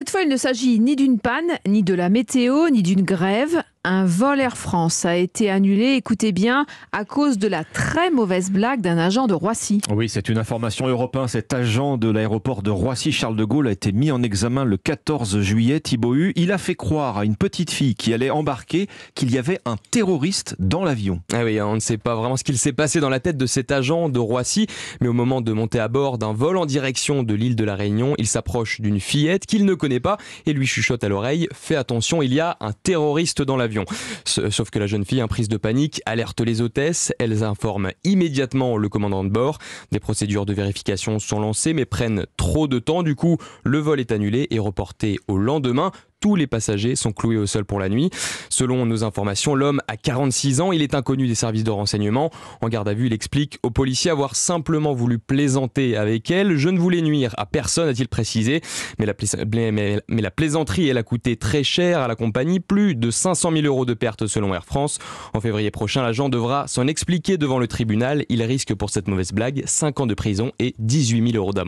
Cette fois, il ne s'agit ni d'une panne, ni de la météo, ni d'une grève un vol Air France a été annulé, écoutez bien, à cause de la très mauvaise blague d'un agent de Roissy. Oui, c'est une information européenne. Cet agent de l'aéroport de Roissy-Charles de Gaulle a été mis en examen le 14 juillet, Thibaut Il a fait croire à une petite fille qui allait embarquer qu'il y avait un terroriste dans l'avion. Ah oui, on ne sait pas vraiment ce qu'il s'est passé dans la tête de cet agent de Roissy, mais au moment de monter à bord d'un vol en direction de l'île de la Réunion, il s'approche d'une fillette qu'il ne connaît pas et lui chuchote à l'oreille Fais attention, il y a un terroriste dans l'avion. Sauf que la jeune fille, prise de panique, alerte les hôtesses. Elles informent immédiatement le commandant de bord. Des procédures de vérification sont lancées mais prennent trop de temps. Du coup, le vol est annulé et reporté au lendemain tous les passagers sont cloués au sol pour la nuit. Selon nos informations, l'homme a 46 ans, il est inconnu des services de renseignement. En garde à vue, il explique aux policiers avoir simplement voulu plaisanter avec elle. Je ne voulais nuire à personne, a-t-il précisé, mais la, plaisanterie, elle a coûté très cher à la compagnie, plus de 500 000 euros de pertes selon Air France. En février prochain, l'agent devra s'en expliquer devant le tribunal. Il risque pour cette mauvaise blague 5 ans de prison et 18 000 euros d'amende.